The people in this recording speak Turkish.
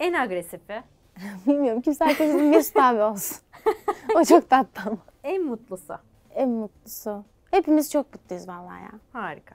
En agresifi? Bilmiyorum. Kimse herkesin Mesut abi olsun. o çok tatlı ama. En mutlusu? En mutlusu. Hepimiz çok mutluyuz vallahi ya. Harika.